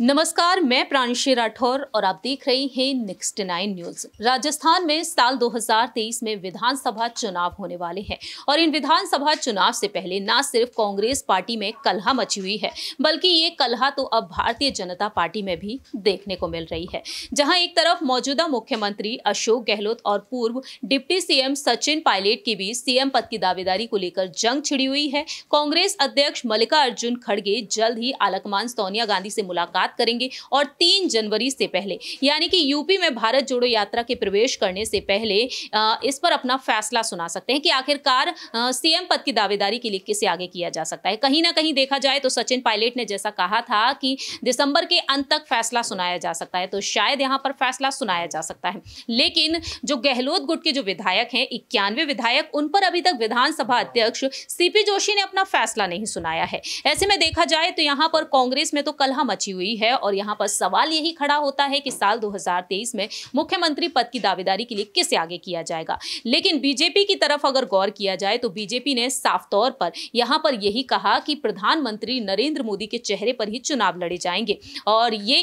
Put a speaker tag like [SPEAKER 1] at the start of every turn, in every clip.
[SPEAKER 1] नमस्कार मैं प्रांशी राठौर और आप देख रहे हैं नेक्स्ट नाइन न्यूज राजस्थान में साल 2023 में विधानसभा चुनाव होने वाले हैं और इन विधानसभा चुनाव से पहले ना सिर्फ कांग्रेस पार्टी में कलहा मची हुई है बल्कि ये कलहा तो अब भारतीय जनता पार्टी में भी देखने को मिल रही है जहां एक तरफ मौजूदा मुख्यमंत्री अशोक गहलोत और पूर्व डिप्टी सीएम सचिन पायलट के बीच सीएम पद की दावेदारी को लेकर जंग छिड़ी हुई है कांग्रेस अध्यक्ष मल्लिकार्जुन खड़गे जल्द ही आलकमान सोनिया गांधी से मुलाकात बात करेंगे और तीन जनवरी से पहले यानी कि यूपी में भारत जोड़ो यात्रा के प्रवेश करने से पहले इस पर अपना फैसला सुना सकते हैं कि आखिरकार सीएम पद की दावेदारी के लिए किसे आगे किया जा सकता है कहीं ना कहीं देखा जाए तो सचिन पायलट ने जैसा कहा था कि दिसंबर के अंत तक फैसला सुनाया जा सकता है तो शायद यहां पर फैसला सुनाया जा सकता है लेकिन जो गहलोत गुट के जो विधायक हैं इक्यानवे विधायक उन पर अभी तक विधानसभा अध्यक्ष सीपी जोशी ने अपना फैसला नहीं सुनाया है ऐसे में देखा जाए तो यहां पर कांग्रेस में तो कलह मची हुई हुई है और यहाँ पर सवाल यही खड़ा होता है कि साल 2023 में मुख्यमंत्री पद की दावेदारी के लिए किसे आगे किया जाएगा लेकिन बीजेपी की तरफ अगर गौर किया जाए तो बीजेपी ने साफ तौर पर यहाँ पर यही कहा कि प्रधानमंत्री नरेंद्र मोदी के चेहरे पर ही चुनाव लड़े जाएंगे और ये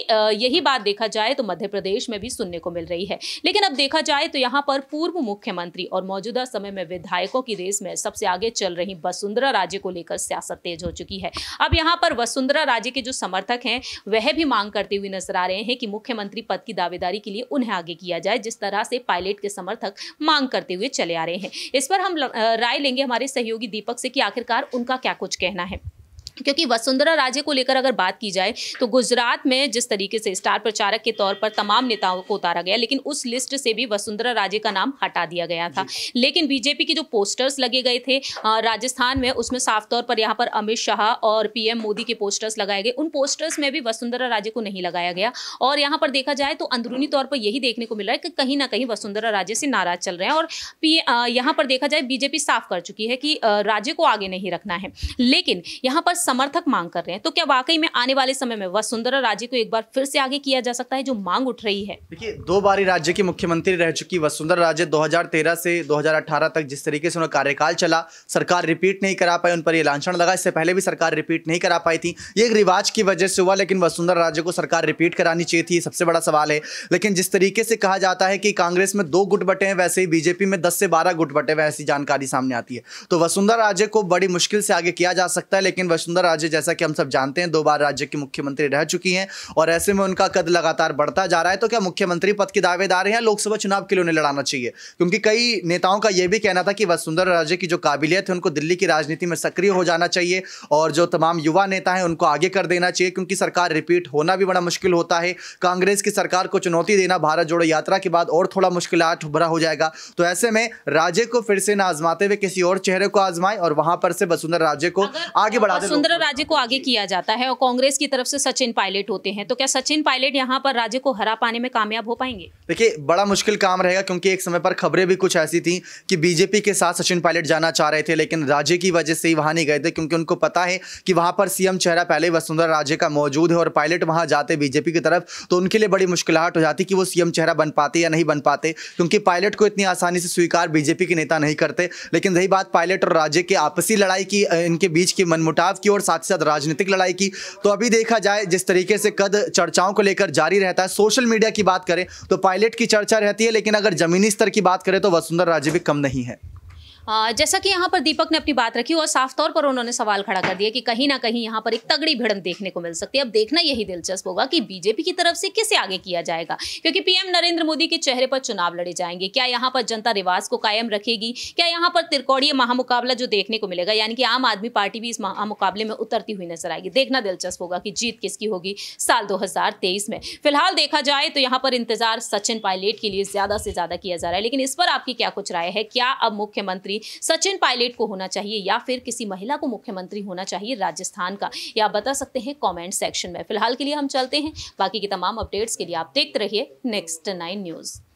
[SPEAKER 1] यही बात देखा जाए तो मध्य प्रदेश में भी सुनने को मिल रही है लेकिन अब देखा जाए तो यहाँ पर पूर्व मुख्यमंत्री और मौजूदा समय में विधायकों की रेस में सबसे आगे चल रही वसुंधरा राजे को लेकर सियासत तेज हो चुकी है अब यहाँ पर वसुंधरा राजे के जो समर्थक हैं वह वह भी मांग करते हुए नजर आ रहे हैं कि मुख्यमंत्री पद की दावेदारी के लिए उन्हें आगे किया जाए जिस तरह से पायलट के समर्थक मांग करते हुए चले आ रहे हैं इस पर हम राय लेंगे हमारे सहयोगी दीपक से कि आखिरकार उनका क्या कुछ कहना है क्योंकि वसुंधरा राजे को लेकर अगर बात की जाए तो गुजरात में जिस तरीके से स्टार प्रचारक के तौर पर तमाम नेताओं को उतारा गया लेकिन उस लिस्ट से भी वसुंधरा राजे का नाम हटा दिया गया था लेकिन बीजेपी के जो पोस्टर्स लगे गए थे राजस्थान में उसमें साफ तौर पर यहाँ पर अमित शाह और पीएम मोदी के पोस्टर्स लगाए गए उन पोस्टर्स में भी वसुंधरा राजे को नहीं लगाया गया और यहाँ पर देखा जाए तो अंदरूनी तौर पर यही देखने को मिल रहा है कि कहीं ना कहीं वसुंधरा राजे से नाराज चल रहे हैं और यहाँ पर देखा जाए बीजेपी साफ कर चुकी है कि राजे को आगे नहीं रखना है लेकिन यहाँ पर समर्थक मांग कर रहे हैं तो क्या वाकई में आने वाले समय में वसुंधरा राजे को एक बार फिर से आगे किया जा सकता है जो मांग उठ रही है देखिए
[SPEAKER 2] दो बारी राज्य की मुख्यमंत्री रह चुकी वसुंधरा राजे 2013 से 2018 तक जिस तरीके से उनका कार्यकाल चला सरकार रिपीट नहीं करा पाई उन पर यह लांछन लगा इससे पहले भी सरकार रिपीट नहीं करा पाई थी ये एक रिवाज की वजह से हुआ लेकिन वसुंधरा राजे को सरकार रिपीट करानी चाहिए थी सबसे बड़ा सवाल है लेकिन जिस तरीके से कहा जाता है कि कांग्रेस में दो गुट बटे हैं वैसे ही बीजेपी में दस से बारह गुट बटे ऐसी जानकारी सामने आती है तो वसुंधरा राजे को बड़ी मुश्किल से आगे किया जा सकता है लेकिन वसुंधरा राजे जैसा कि हम सब जानते हैं दो बार राज्य की मुख्यमंत्री रह चुकी हैं और ऐसे में उनका कद लगातार बढ़ता जा रहा है तो क्या मुख्यमंत्री पद के दावेदार हैं लोकसभा चुनाव के लिए उन्हें लड़ाना चाहिए क्योंकि कई नेताओं का यह भी कहना था कि वसुंधरा राजे की जो काबिलियत है उनको दिल्ली की राजनीति में सक्रिय हो जाना चाहिए और जो तमाम युवा नेता हैं उनको आगे कर देना चाहिए क्योंकि सरकार रिपीट होना भी बड़ा मुश्किल होता है कांग्रेस की सरकार को चुनौती देना भारत जोड़ो यात्रा के बाद और थोड़ा मुश्किल भरा हो जाएगा तो ऐसे में राजे को फिर से ना आजमाते हुए किसी और चेहरे को आजमाए और वहां पर से वसुंधरा राजे को आगे बढ़ा बढ़ाते वसुंधरा
[SPEAKER 1] राजे को आगे किया जाता है और कांग्रेस की तरफ से सचिन पायलट होते हैं तो क्या सचिन पायलट यहाँ पर राजे को हरा पाने में कामयाब हो पाएंगे
[SPEAKER 2] देखिए बड़ा मुश्किल काम रहेगा क्योंकि एक समय पर खबरें भी कुछ ऐसी थी कि बीजेपी के साथ सचिन पायलट जाना चाह रहे थे लेकिन राजे की वजह से ही वहां नहीं गए थे क्योंकि उनको पता है कि वहां पर सीएम चेहरा पहले वसुंधरा राजे का मौजूद है और पायलट वहां जाते बीजेपी की तरफ तो उनके लिए बड़ी मुश्किलाहट हो जाती कि वो सीएम चेहरा बन पाते या नहीं बन पाते क्योंकि पायलट को इतनी आसानी से स्वीकार बीजेपी के नेता नहीं करते लेकिन रही बात पायलट और राज्य के आपसी लड़ाई की इनके बीच की मनमुटाव की और साथ साथ राजनीतिक लड़ाई की तो अभी देखा जाए जिस तरीके से कद चर्चाओं को लेकर जारी रहता है सोशल मीडिया की बात करें तो पायलट की चर्चा रहती है लेकिन अगर जमीनी स्तर की बात करें तो वसुंधरा राजे भी कम नहीं है
[SPEAKER 1] जैसा कि यहाँ पर दीपक ने अपनी बात रखी और साफ तौर पर उन्होंने सवाल खड़ा कर दिया कि कहीं ना कहीं यहाँ पर एक तगड़ी भिड़ंत देखने को मिल सकती है अब देखना यही दिलचस्प होगा कि बीजेपी की तरफ से किसे आगे किया जाएगा क्योंकि पीएम नरेंद्र मोदी के चेहरे पर चुनाव लड़े जाएंगे क्या यहाँ पर जनता रिवाज को कायम रखेगी क्या यहाँ पर त्रिकोणीय महामुकाबला जो देखने को मिलेगा यानी कि आम आदमी पार्टी भी इस महामुकाबले में उतरती हुई नजर आएगी देखना दिलचस्प होगा कि जीत किसकी होगी साल दो में फिलहाल देखा जाए तो यहाँ पर इंतजार सचिन पायलट के लिए ज्यादा से ज्यादा किया जा रहा है लेकिन इस पर आपकी क्या कुछ राय है क्या अब मुख्यमंत्री मुख्यमंत्री सचिन पायलट को होना चाहिए या फिर किसी महिला को मुख्यमंत्री होना चाहिए राजस्थान का या बता सकते हैं कॉमेंट सेक्शन में फिलहाल के लिए हम चलते हैं बाकी की तमाम अपडेट्स के लिए आप देखते रहिए नेक्स्ट नाइन न्यूज़